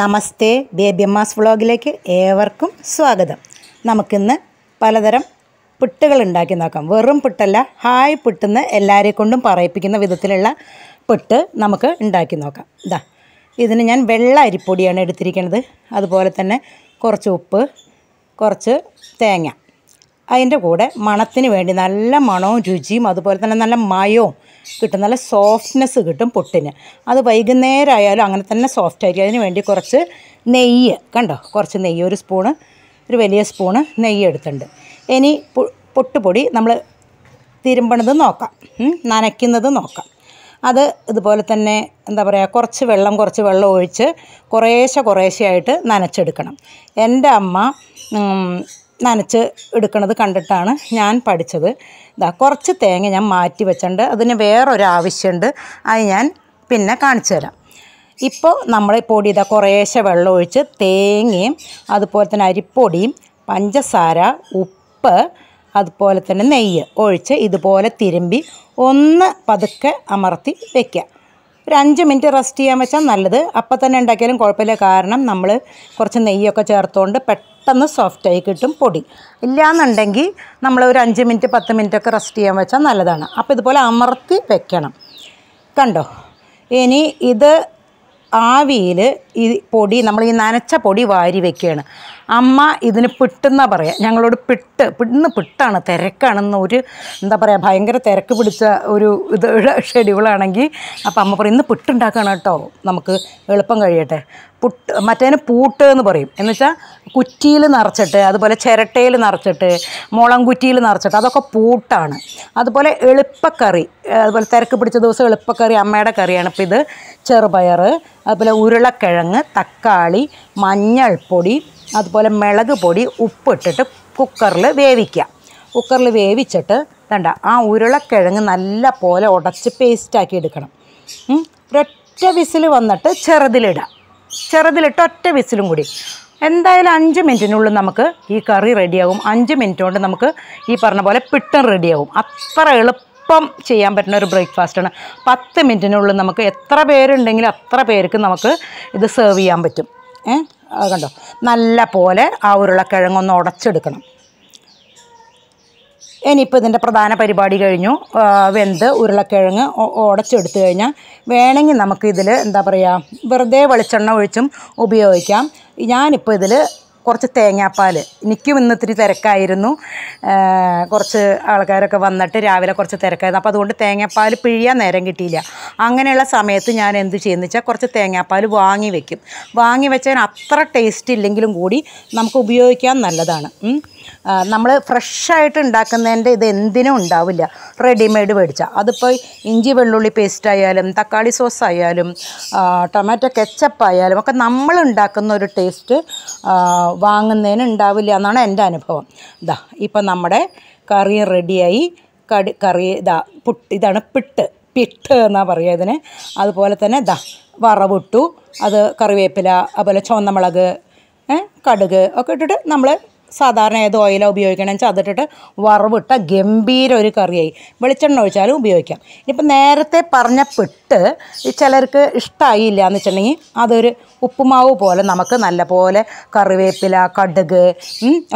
നമസ്തേ baby അമ്മാസ് വ്ളോഗിലേക്ക് ഏവർക്കും സ്വാഗതം നമുക്കിന്ന് പലതരം പുട്ടുകൾ ഉണ്ടാക്കി നോക്കാം വെറും പുട്ടല്ല ഹായ് പുട്ടെന്ന് എല്ലാവരെ കൊണ്ടും പറയിപ്പിക്കുന്ന വിധത്തിലുള്ള പുട്ട് നമുക്ക് ഉണ്ടാക്കി നോക്കാം ഇതാ ഇതിന് ഞാൻ വെള്ള അരിപ്പൊടിയാണ് എടുത്തിരിക്കുന്നത് അതുപോലെ തന്നെ കുറച്ച് ഉപ്പ് കുറച്ച് തേങ്ങ അതിൻ്റെ കൂടെ മണത്തിന് വേണ്ടി നല്ല മണവും രുചിയും അതുപോലെ തന്നെ നല്ല മയവും കിട്ടും നല്ല സോഫ്റ്റ്നെസ് കിട്ടും പുട്ടിന് അത് വൈകുന്നേരം ആയാലും അങ്ങനെ തന്നെ സോഫ്റ്റ് ആയിരിക്കും അതിന് വേണ്ടി കുറച്ച് നെയ്യ് കണ്ടോ കുറച്ച് നെയ്യ് ഒരു സ്പൂണ് ഒരു വലിയ സ്പൂണ് നെയ്യ് എടുത്തിട്ടുണ്ട് ഇനി പൊട്ടുപൊടി നമ്മൾ തിരുമ്പണത് നോക്കാം നനയ്ക്കുന്നത് നോക്കാം അത് ഇതുപോലെ തന്നെ എന്താ പറയുക കുറച്ച് വെള്ളം കുറച്ച് വെള്ളം ഒഴിച്ച് കുറേശ്ശെ കുറേശ്ശെ ആയിട്ട് നനച്ചെടുക്കണം എൻ്റെ അമ്മ നനച്ച് എടുക്കുന്നത് കണ്ടിട്ടാണ് ഞാൻ പഠിച്ചത് ഇതാ കുറച്ച് തേങ്ങ ഞാൻ മാറ്റി വെച്ചിട്ടുണ്ട് അതിന് വേറൊരു ആവശ്യമുണ്ട് അത് ഞാൻ പിന്നെ കാണിച്ചു തരാം ഇപ്പോൾ നമ്മൾ പൊടി ഇതാ കുറേശ്ശെ വെള്ളം ഒഴിച്ച് തേങ്ങയും അതുപോലെ തന്നെ അരിപ്പൊടിയും പഞ്ചസാര ഉപ്പ് അതുപോലെ തന്നെ നെയ്യ് ഒഴിച്ച് ഇതുപോലെ തിരുമ്പി ഒന്ന് പതുക്കെ അമർത്തി വയ്ക്കുക ഒരു അഞ്ച് മിനിറ്റ് റെസ്റ്റ് ചെയ്യാൻ വെച്ചാൽ നല്ലത് അപ്പം തന്നെ ഉണ്ടാക്കിയാലും കുഴപ്പമില്ല കാരണം നമ്മൾ കുറച്ച് നെയ്യൊക്കെ ചേർത്തുകൊണ്ട് പെട്ടെന്ന് സോഫ്റ്റായി കിട്ടും പൊടി ഇല്ലയെന്നുണ്ടെങ്കിൽ നമ്മൾ ഒരു അഞ്ച് മിനിറ്റ് പത്ത് മിനിറ്റ് ഒക്കെ റെസ്റ്റ് ചെയ്യാൻ വെച്ചാൽ നല്ലതാണ് അപ്പോൾ ഇതുപോലെ അമർത്തി വെക്കണം കണ്ടോ ഇനി ഇത് ആവിയിൽ ഈ പൊടി നമ്മൾ ഈ നനച്ച പൊടി വാരി വെക്കുകയാണ് അമ്മ ഇതിന് പിട്ടെന്നാ പറയാം ഞങ്ങളോട് പിട്ട് ഇന്ന് പിട്ടാണ് തിരക്കാണെന്ന് ഒരു എന്താ പറയുക ഭയങ്കര തിരക്ക് പിടിച്ച ഒരു ഇത് ഷെഡ്യൂളാണെങ്കിൽ അപ്പോൾ അമ്മ പറയും ഇന്ന് പിട്ടുണ്ടാക്കണം കേട്ടോ നമുക്ക് എളുപ്പം കഴിയട്ടെ പുട്ട് മറ്റേന് പൂട്ട് എന്ന് പറയും എന്നുവെച്ചാൽ കുറ്റിയിൽ നിറച്ചിട്ട് അതുപോലെ ചിരട്ടയിൽ നിറച്ചിട്ട് മുളം കുറ്റിയിൽ നിറച്ചിട്ട് അതൊക്കെ പൂട്ടാണ് അതുപോലെ എളുപ്പക്കറി അതുപോലെ തിരക്ക് പിടിച്ച ദിവസം എളുപ്പക്കറി അമ്മയുടെ കറിയാണ് ഇപ്പോൾ ഇത് ചെറുപയർ അതുപോലെ ഉരുളക്കിഴങ്ങ് കിഴങ്ങ് തക്കാളി മഞ്ഞൾപ്പൊടി അതുപോലെ മിളക് പൊടി ഉപ്പിട്ടിട്ട് കുക്കറിൽ വേവിക്കുക കുക്കറിൽ വേവിച്ചിട്ട് വേണ്ട ആ ഉരുളക്കിഴങ്ങ് നല്ല പോലെ ഉടച്ച് പേസ്റ്റാക്കി എടുക്കണം ഒരൊറ്റ വിസിൽ വന്നിട്ട് ചെറുതിലിടാം ചെറുതിലിട്ട് ഒറ്റ വിസിലും കൂടി എന്തായാലും അഞ്ച് മിനിറ്റിനുള്ളിൽ നമുക്ക് ഈ കറി റെഡിയാകും അഞ്ച് മിനിറ്റ് കൊണ്ട് നമുക്ക് ഈ പറഞ്ഞ പോലെ പിട്ടും റെഡിയാകും അത്ര എളുപ്പം എളുപ്പം ചെയ്യാൻ പറ്റുന്ന ഒരു ബ്രേക്ക്ഫാസ്റ്റാണ് പത്ത് മിനിറ്റിനുള്ളിൽ നമുക്ക് എത്ര പേരുണ്ടെങ്കിലും അത്ര പേർക്ക് നമുക്ക് ഇത് സെർവ് ചെയ്യാൻ പറ്റും ഏ കണ്ടോ നല്ല പോലെ ആ ഉരുളക്കിഴങ്ങൊന്ന് ഉടച്ചെടുക്കണം ഇനിയിപ്പോൾ ഇതിൻ്റെ പ്രധാന പരിപാടി കഴിഞ്ഞു വെന്ത് ഉരുളക്കിഴങ്ങ് ഉടച്ചെടുത്തു കഴിഞ്ഞാൽ വേണമെങ്കിൽ നമുക്കിതിൽ എന്താ പറയുക വെറുതെ വെളിച്ചെണ്ണ ഒഴിച്ചും ഉപയോഗിക്കാം ഞാനിപ്പോൾ ഇതിൽ കുറച്ച് തേങ്ങാപ്പാൽ എനിക്കും ഇന്ന് ഇത്തിരി തിരക്കായിരുന്നു കുറച്ച് ആൾക്കാരൊക്കെ വന്നിട്ട് രാവിലെ കുറച്ച് തിരക്കായിരുന്നു അപ്പോൾ അതുകൊണ്ട് തേങ്ങാപ്പാൽ പിഴിയാൻ നേരം കിട്ടിയില്ല അങ്ങനെയുള്ള സമയത്ത് ഞാൻ എന്ത് ചെയ്യുന്നു വെച്ചാൽ കുറച്ച് തേങ്ങാപ്പാൽ വാങ്ങി വെക്കും വാങ്ങി വെച്ചാൽ അത്ര ടേസ്റ്റ് ഇല്ലെങ്കിലും കൂടി നമുക്ക് ഉപയോഗിക്കാൻ നല്ലതാണ് നമ്മൾ ഫ്രഷായിട്ട് ഉണ്ടാക്കുന്നതിൻ്റെ ഇത് എന്തിനും ഉണ്ടാവില്ല റെഡിമെയ്ഡ് മേടിച്ചാൽ അതിപ്പോൾ ഇഞ്ചി വെള്ളുള്ളി പേസ്റ്റ് ആയാലും തക്കാളി സോസ് ആയാലും ടൊമാറ്റോ കെച്ചപ്പ് ആയാലും ഒക്കെ നമ്മൾ ഉണ്ടാക്കുന്ന ഒരു ടേസ്റ്റ് വാങ്ങുന്നതിന് ഉണ്ടാവില്ല എന്നാണ് എൻ്റെ അനുഭവം ഇതാ ഇപ്പം നമ്മുടെ കറി റെഡിയായി കടി കറി ഇതാ പുട്ട് ഇതാണ് പിട്ട് പിട്ട് എന്നാണ് പറയുക ഇതിന് അതുപോലെ തന്നെ ദാ വറവിട്ടു അത് കറിവേപ്പില അതുപോലെ ചുവന്നമുളക് കടുക് ഒക്കെ ഇട്ടിട്ട് നമ്മൾ സാധാരണ ഏത് ഓയിലാണ് ഉപയോഗിക്കണമെന്ന് വെച്ചാൽ അതിട്ടിട്ട് വറവിട്ട ഗംഭീര ഒരു കറിയായി വെളിച്ചെണ്ണ ഒഴിച്ചാലും ഉപയോഗിക്കാം ഇനിയിപ്പോൾ നേരത്തെ പറഞ്ഞ പെട്ട് ചിലർക്ക് ഇഷ്ടമായില്ല എന്ന് വെച്ചിട്ടുണ്ടെങ്കിൽ അതൊരു ഉപ്പുമാവ് പോലെ നമുക്ക് നല്ലപോലെ കറിവേപ്പില കടുക്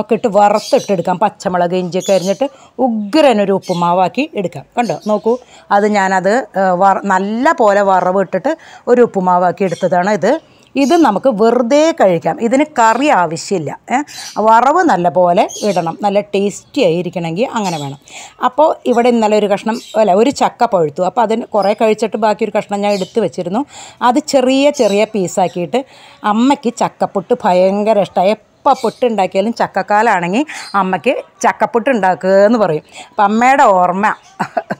ഒക്കെ ഇട്ട് വറുത്തിട്ടെടുക്കാം പച്ചമുളക് ഇഞ്ചിയൊക്കെ അരിഞ്ഞിട്ട് ഉഗ്രനൊരു ഉപ്പുമാവാക്കി എടുക്കാം കണ്ടോ നോക്കൂ അത് ഞാനത് വറ നല്ല പോലെ വറവ് ഇട്ടിട്ട് ഒരു ഉപ്പുമാവാക്കി എടുത്തതാണ് ഇത് ഇത് നമുക്ക് വെറുതെ കഴിക്കാം ഇതിന് കറി ആവശ്യമില്ല വറവ് നല്ല പോലെ ഇടണം നല്ല ടേസ്റ്റി ആയിരിക്കണമെങ്കിൽ അങ്ങനെ വേണം അപ്പോൾ ഇവിടെ ഇന്നലെ ഒരു കഷ്ണം അല്ല ഒരു ചക്ക പഴുത്തു അപ്പോൾ അതിന് കുറേ കഴിച്ചിട്ട് ബാക്കി ഒരു കഷ്ണം ഞാൻ എടുത്ത് വെച്ചിരുന്നു അത് ചെറിയ ചെറിയ പീസാക്കിയിട്ട് അമ്മയ്ക്ക് ചക്കപ്പുട്ട് ഭയങ്കര ഇഷ്ടമായി എപ്പോൾ പുട്ടുണ്ടാക്കിയാലും ചക്കക്കാലാണെങ്കിൽ അമ്മയ്ക്ക് ചക്കപ്പുട്ട് ഉണ്ടാക്കുക എന്ന് പറയും അപ്പം അമ്മയുടെ ഓർമ്മ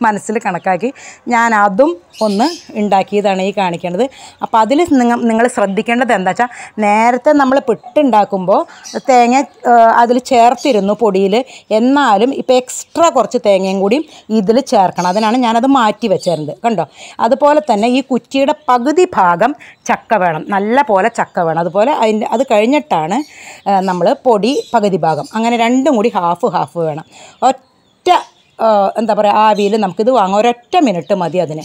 മനസ്സിൽ കണക്കാക്കി ഞാൻ അതും ഒന്ന് ഉണ്ടാക്കിയതാണ് ഈ കാണിക്കേണ്ടത് അപ്പോൾ അതിൽ നിങ്ങൾ നിങ്ങൾ ശ്രദ്ധിക്കേണ്ടത് എന്താ വെച്ചാൽ നേരത്തെ നമ്മൾ പിട്ടുണ്ടാക്കുമ്പോൾ തേങ്ങ അതിൽ ചേർത്തിരുന്നു പൊടിയിൽ എന്നാലും ഇപ്പോൾ എക്സ്ട്രാ കുറച്ച് തേങ്ങയും കൂടി ഇതിൽ ചേർക്കണം അതിനാണ് ഞാനത് മാറ്റി വെച്ചിരുന്നത് കണ്ടോ അതുപോലെ തന്നെ ഈ കുറ്റിയുടെ പകുതി ഭാഗം ചക്ക വേണം നല്ല പോലെ ചക്ക വേണം അതുപോലെ അതിൻ്റെ അത് കഴിഞ്ഞിട്ടാണ് നമ്മൾ പൊടി പകുതി ഭാഗം അങ്ങനെ രണ്ടും കൂടി ഹാഫ് ഹാഫ് വേണം ഒറ്റ എന്താ പറയുക ആവിയിൽ നമുക്കിത് വാങ്ങാം ഒരൊറ്റ മിനിറ്റ് മതി അതിന്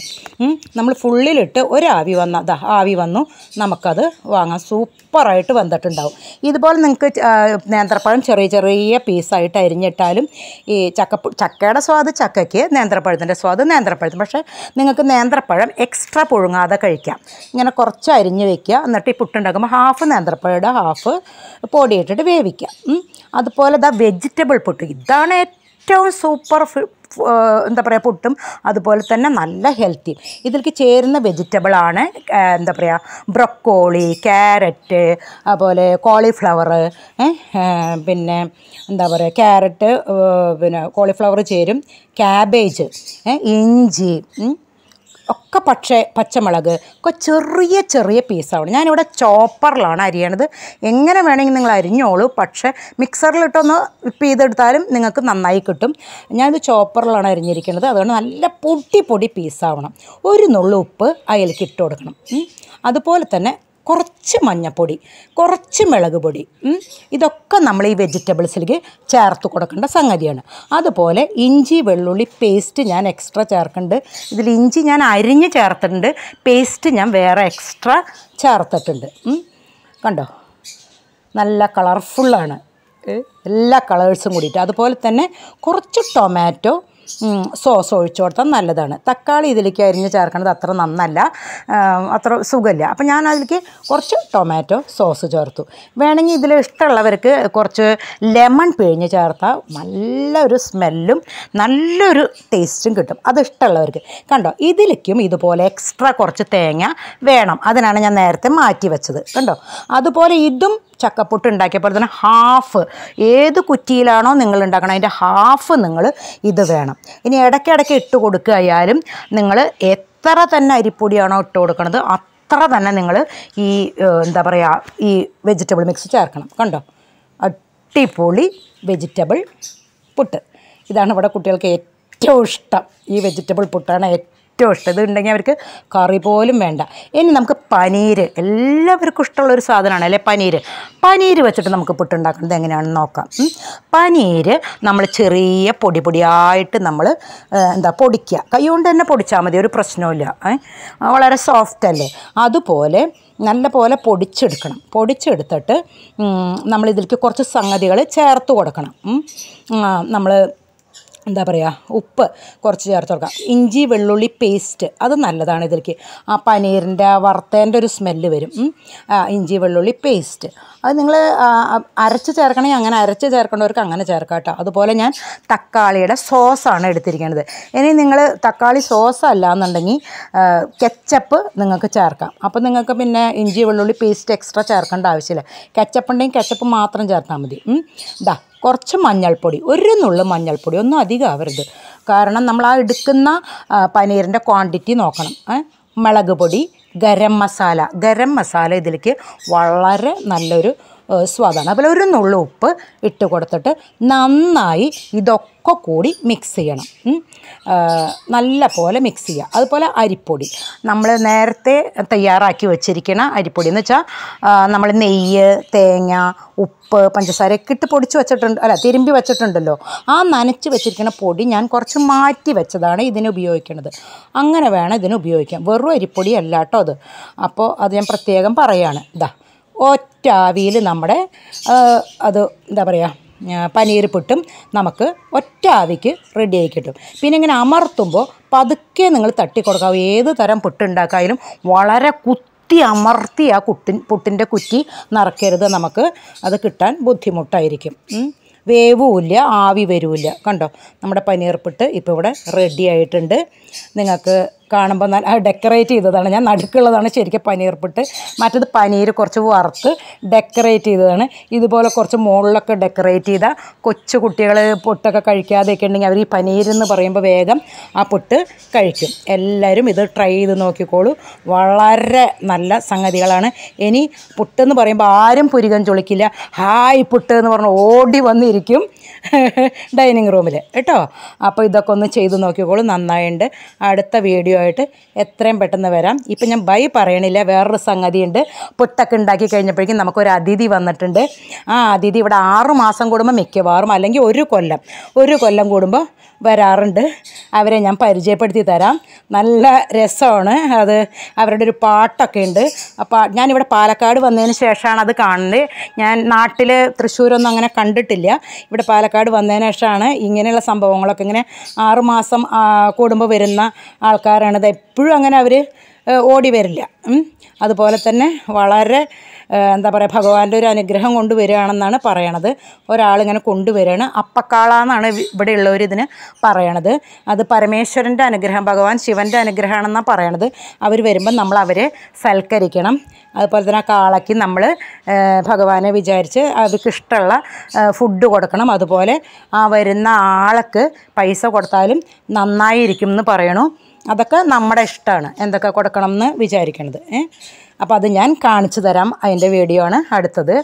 നമ്മൾ ഫുള്ളിലിട്ട് ഒരാവി വന്ന അതാ ആവി വന്നു നമുക്കത് വാങ്ങാം സൂപ്പറായിട്ട് വന്നിട്ടുണ്ടാവും ഇതുപോലെ നിങ്ങൾക്ക് നേന്ത്രപ്പഴം ചെറിയ ചെറിയ പീസായിട്ട് അരിഞ്ഞിട്ടാലും ഈ ചക്ക ചക്കയുടെ സ്വാദ് ചക്കയ്ക്ക് നേന്ത്രപ്പഴത്തിൻ്റെ സ്വാദ് നേന്ത്രപ്പഴത്തിന് പക്ഷേ നിങ്ങൾക്ക് നേന്ത്രപ്പഴം എക്സ്ട്രാ പുഴുങ്ങാതെ കഴിക്കാം ഇങ്ങനെ കുറച്ച് അരിഞ്ഞ് വയ്ക്കുക എന്നിട്ട് ഈ പുട്ടുണ്ടാക്കുമ്പോൾ ഹാഫ് നേന്ത്രപ്പഴയുടെ ഹാഫ് പൊടിയിട്ടിട്ട് വേവിക്കുക അതുപോലെ ദാ വെജിറ്റബിൾ പുട്ട് ഇതാണ് ഏറ്റവും ഏറ്റവും സൂപ്പർ എന്താ പറയുക പുട്ടും അതുപോലെ തന്നെ നല്ല ഹെൽത്തിയും ഇതിലേക്ക് ചേരുന്ന വെജിറ്റബിളാണ് എന്താ പറയുക ബ്രക്കോളി ക്യാരറ്റ് അതുപോലെ കോളിഫ്ലവർ പിന്നെ എന്താ പറയുക ക്യാരറ്റ് പിന്നെ കോളിഫ്ലവർ ചേരും ക്യാബേജ് ഇഞ്ചി ഒക്കെ പക്ഷേ പച്ചമുളക് ഒക്കെ ചെറിയ ചെറിയ പീസാവണം ഞാനിവിടെ ചോപ്പറിലാണ് അരിയണത് എങ്ങനെ വേണമെങ്കിൽ നിങ്ങൾ അരിഞ്ഞോളൂ പക്ഷേ മിക്സറിലിട്ടൊന്ന് വിപ്പ് ചെയ്തെടുത്താലും നിങ്ങൾക്ക് നന്നായി കിട്ടും ഞാനിത് ചോപ്പറിലാണ് അരിഞ്ഞിരിക്കുന്നത് അതുകൊണ്ട് നല്ല പൊടി പൊടി പീസാവണം ഒരു നുള്ളു ഉപ്പ് അതിലേക്ക് ഇട്ട് കൊടുക്കണം അതുപോലെ തന്നെ കുറച്ച് മഞ്ഞപ്പൊടി കുറച്ച് മിളക് പൊടി ഇതൊക്കെ നമ്മൾ ഈ വെജിറ്റബിൾസിലേക്ക് ചേർത്ത് കൊടുക്കേണ്ട സംഗതിയാണ് അതുപോലെ ഇഞ്ചി വെള്ളുള്ളി പേസ്റ്റ് ഞാൻ എക്സ്ട്രാ ചേർക്കുന്നുണ്ട് ഇതിൽ ഇഞ്ചി ഞാൻ അരിഞ്ഞ് ചേർത്തിട്ടുണ്ട് പേസ്റ്റ് ഞാൻ വേറെ എക്സ്ട്രാ ചേർത്തിട്ടുണ്ട് കണ്ടോ നല്ല കളർഫുള്ളാണ് എല്ലാ കളേഴ്സും കൂടിയിട്ട് അതുപോലെ തന്നെ കുറച്ച് ടൊമാറ്റോ സോസ് ഒഴിച്ചു കൊടുത്താൽ നല്ലതാണ് തക്കാളി ഇതിലേക്ക് അരിഞ്ഞ് ചേർക്കുന്നത് അത്ര നന്നല്ല അത്ര സുഖമില്ല അപ്പം ഞാൻ അതിലേക്ക് കുറച്ച് ടൊമാറ്റോ സോസ് ചേർത്തു വേണമെങ്കിൽ ഇതിൽ ഇഷ്ടമുള്ളവർക്ക് കുറച്ച് ലെമൺ പിഴിഞ്ഞ് ചേർത്താൽ നല്ലൊരു സ്മെല്ലും നല്ലൊരു ടേസ്റ്റും കിട്ടും അത് ഇഷ്ടമുള്ളവർക്ക് കണ്ടോ ഇതിലേക്കും ഇതുപോലെ എക്സ്ട്രാ കുറച്ച് തേങ്ങ വേണം അതിനാണ് ഞാൻ നേരത്തെ മാറ്റി വെച്ചത് കണ്ടോ അതുപോലെ ഇതും ചക്കപ്പുട്ട് ഉണ്ടാക്കിയപ്പോൾ തന്നെ ഹാഫ് ഏത് കുറ്റിയിലാണോ നിങ്ങൾ ഉണ്ടാക്കണം അതിൻ്റെ ഹാഫ് നിങ്ങൾ ഇത് വേണം ഇനി ഇടയ്ക്കിടയ്ക്ക് ഇട്ട് കൊടുക്കുകയായാലും നിങ്ങൾ എത്ര തന്നെ അരിപ്പൊടിയാണോ ഇട്ട് കൊടുക്കുന്നത് അത്ര തന്നെ നിങ്ങൾ ഈ എന്താ പറയുക ഈ വെജിറ്റബിൾ മിക്സ് ചേർക്കണം കണ്ടോ അട്ടിപ്പൊളി വെജിറ്റബിൾ പുട്ട് ഇതാണ് ഇവിടെ കുട്ടികൾക്ക് ഏറ്റവും ഇഷ്ടം ഈ വെജിറ്റബിൾ പുട്ടാണ് ഏറ്റവും ഏറ്റവും ഇഷ്ടം ഇതുണ്ടെങ്കിൽ അവർക്ക് കറി പോലും വേണ്ട ഇനി നമുക്ക് പനീർ എല്ലാവർക്കും ഒരു സാധനമാണ് അല്ലേ പനീർ പനീർ വെച്ചിട്ട് നമുക്ക് പുട്ടുണ്ടാക്കുന്നത് എങ്ങനെയാണെന്ന് നോക്കാം പനീർ നമ്മൾ ചെറിയ പൊടി പൊടിയായിട്ട് നമ്മൾ എന്താ പൊടിക്കുക കൈകൊണ്ട് തന്നെ പൊടിച്ചാൽ മതി ഒരു പ്രശ്നമില്ല വളരെ സോഫ്റ്റ് അല്ലേ അതുപോലെ നല്ല പോലെ പൊടിച്ചെടുക്കണം പൊടിച്ചെടുത്തിട്ട് നമ്മളിതിലേക്ക് കുറച്ച് സംഗതികൾ ചേർത്ത് കൊടുക്കണം നമ്മൾ എന്താ പറയുക ഉപ്പ് കുറച്ച് ചേർത്ത് കൊടുക്കാം ഇഞ്ചി വെള്ളുള്ളി പേസ്റ്റ് അത് നല്ലതാണ് ഇതിലേക്ക് ആ പനീറിൻ്റെ വറുത്തേൻ്റെ ഒരു സ്മെല്ല് വരും ഇഞ്ചി വെള്ളുള്ളി പേസ്റ്റ് അത് നിങ്ങൾ അരച്ച് ചേർക്കണമെങ്കിൽ അങ്ങനെ അരച്ച് ചേർക്കേണ്ടവർക്ക് അങ്ങനെ ചേർക്കാം കേട്ടോ അതുപോലെ ഞാൻ തക്കാളിയുടെ സോസാണ് എടുത്തിരിക്കുന്നത് ഇനി നിങ്ങൾ തക്കാളി സോസ് അല്ല എന്നുണ്ടെങ്കിൽ കെച്ചപ്പ് നിങ്ങൾക്ക് ചേർക്കാം അപ്പോൾ നിങ്ങൾക്ക് പിന്നെ ഇഞ്ചി വെള്ളുള്ളി പേസ്റ്റ് എക്സ്ട്രാ ചേർക്കേണ്ട ആവശ്യമില്ല കെച്ചപ്പ് ഉണ്ടെങ്കിൽ കെച്ചപ്പ് മാത്രം ചേർത്താൽ മതി ഇതാ കുറച്ച് മഞ്ഞൾപ്പൊടി ഒരു നുള്ളു മഞ്ഞൾപ്പൊടി ഒന്നും അധികം ആവരുത് കാരണം നമ്മൾ ആ എടുക്കുന്ന പനീറിൻ്റെ ക്വാണ്ടിറ്റി നോക്കണം മുളക് പൊടി ഗരം മസാല ഗരം മസാല ഇതിലേക്ക് വളരെ നല്ലൊരു സ്വാദാണ് അതുപോലെ ഒരു നുള്ളു ഉപ്പ് ഇട്ട് കൊടുത്തിട്ട് നന്നായി ഇതൊക്കെ കൂടി മിക്സ് ചെയ്യണം നല്ല പോലെ മിക്സ് ചെയ്യുക അതുപോലെ അരിപ്പൊടി നമ്മൾ നേരത്തെ തയ്യാറാക്കി വെച്ചിരിക്കുന്ന അരിപ്പൊടി എന്ന് വെച്ചാൽ നമ്മൾ നെയ്യ് തേങ്ങ ഉപ്പ് പഞ്ചസാരയൊക്കെ ഇട്ട് പൊടിച്ച് വെച്ചിട്ടുണ്ട് അല്ല തിരുമ്പി വെച്ചിട്ടുണ്ടല്ലോ ആ നനച്ച് വെച്ചിരിക്കുന്ന പൊടി ഞാൻ കുറച്ച് മാറ്റി വെച്ചതാണ് ഇതിന് ഉപയോഗിക്കുന്നത് അങ്ങനെ വേണം ഇതിന് ഉപയോഗിക്കാം വെറും അരിപ്പൊടി കേട്ടോ അത് അപ്പോൾ അത് ഞാൻ പ്രത്യേകം പറയുകയാണ് ഇതാ ഒറ്റ ഒറ്റാവിയിൽ നമ്മുടെ അത് എന്താ പറയുക പനീർ പുട്ടും നമുക്ക് ഒറ്റാവിക്ക് റെഡിയായി കിട്ടും പിന്നെ ഇങ്ങനെ അമർത്തുമ്പോൾ പതുക്കെ നിങ്ങൾ തട്ടി കൊടുക്കാം ഏത് തരം പുട്ടുണ്ടാക്കായാലും വളരെ കുത്തി അമർത്തി ആ കുട്ടി പുട്ടിൻ്റെ കുറ്റി നിറക്കരുത് നമുക്ക് അത് കിട്ടാൻ ബുദ്ധിമുട്ടായിരിക്കും വേവുമില്ല ആവി വരില്ല കണ്ടോ നമ്മുടെ പനീർപ്പിട്ട് ഇപ്പോൾ ഇവിടെ റെഡി ആയിട്ടുണ്ട് നിങ്ങൾക്ക് കാണുമ്പോൾ ഡെക്കറേറ്റ് ചെയ്തതാണ് ഞാൻ നടുക്കുള്ളതാണ് ശരിക്കും പനീർ പുട്ട് മറ്റത് പനീർ കുറച്ച് വറുത്ത് ഡെക്കറേറ്റ് ചെയ്തതാണ് ഇതുപോലെ കുറച്ച് മുകളിലൊക്കെ ഡെക്കറേറ്റ് ചെയ്ത കൊച്ചു കുട്ടികൾ കഴിക്കാതെ കഴിക്കാതെയൊക്കെ ഉണ്ടെങ്കിൽ അവർ ഈ പനീരെന്ന് പറയുമ്പോൾ വേഗം ആ പുട്ട് കഴിക്കും എല്ലാവരും ഇത് ട്രൈ ചെയ്ത് നോക്കിക്കോളൂ വളരെ നല്ല സംഗതികളാണ് ഇനി പുട്ടെന്ന് പറയുമ്പോൾ ആരും പുരികം ചൊളിക്കില്ല ഹായ് പുട്ട് എന്ന് പറഞ്ഞ് ഓടി വന്നിരിക്കും ഡൈനിങ് റൂമിൽ കേട്ടോ അപ്പോൾ ഇതൊക്കെ ഒന്ന് ചെയ്ത് നോക്കിക്കോളൂ നന്നായിട്ട് അടുത്ത വീഡിയോ ആയിട്ട് എത്രയും പെട്ടെന്ന് വരാം ഇപ്പം ഞാൻ ബൈ പറയണില്ല വേറൊരു സംഗതിയുണ്ട് പുട്ടൊക്കെ ഉണ്ടാക്കി കഴിഞ്ഞപ്പോഴേക്കും നമുക്കൊരു അതിഥി വന്നിട്ടുണ്ട് ആ അതിഥി ഇവിടെ ആറുമാസം മാസം കൂടുമ്പോൾ മിക്കവാറും അല്ലെങ്കിൽ ഒരു കൊല്ലം ഒരു കൊല്ലം കൂടുമ്പോൾ വരാറുണ്ട് അവരെ ഞാൻ പരിചയപ്പെടുത്തി തരാം നല്ല രസമാണ് അത് അവരുടെ ഒരു പാട്ടൊക്കെ ഉണ്ട് അപ്പോൾ ഞാനിവിടെ പാലക്കാട് വന്നതിന് ശേഷമാണ് അത് കാണുന്നത് ഞാൻ നാട്ടിൽ തൃശ്ശൂരൊന്നും അങ്ങനെ കണ്ടിട്ടില്ല ഇവിടെ പാലക്കാട് വന്നതിന് ശേഷമാണ് ഇങ്ങനെയുള്ള സംഭവങ്ങളൊക്കെ ഇങ്ങനെ ആറുമാസം കൂടുമ്പോൾ വരുന്ന ആൾക്കാരാണ് അത് എപ്പോഴും അങ്ങനെ അവർ ഓടി വരില്ല അതുപോലെ തന്നെ വളരെ എന്താ പറയുക ഭഗവാന്റെ ഒരു അനുഗ്രഹം കൊണ്ടുവരികയാണെന്നാണ് പറയണത് ഒരാളിങ്ങനെ കൊണ്ടുവരികയാണ് അപ്പക്കാളാന്നാണ് എന്നാണ് ഇവിടെ ഉള്ളവരിതിന് പറയണത് അത് പരമേശ്വരൻ്റെ അനുഗ്രഹം ഭഗവാൻ ശിവൻ്റെ അനുഗ്രഹമാണെന്നാണ് പറയണത് അവർ വരുമ്പോൾ നമ്മൾ അവരെ സൽക്കരിക്കണം അതുപോലെ തന്നെ ആ കാളയ്ക്ക് നമ്മൾ ഭഗവാനെ വിചാരിച്ച് അവർക്ക് ഇഷ്ടമുള്ള ഫുഡ് കൊടുക്കണം അതുപോലെ ആ വരുന്ന ആൾക്ക് പൈസ കൊടുത്താലും നന്നായിരിക്കും എന്ന് പറയണു അതൊക്കെ നമ്മുടെ ഇഷ്ടമാണ് എന്തൊക്കെ കൊടുക്കണം എന്ന് വിചാരിക്കണത് അപ്പോൾ അത് ഞാൻ കാണിച്ചു തരാം അതിൻ്റെ വീഡിയോ ആണ് അടുത്തത്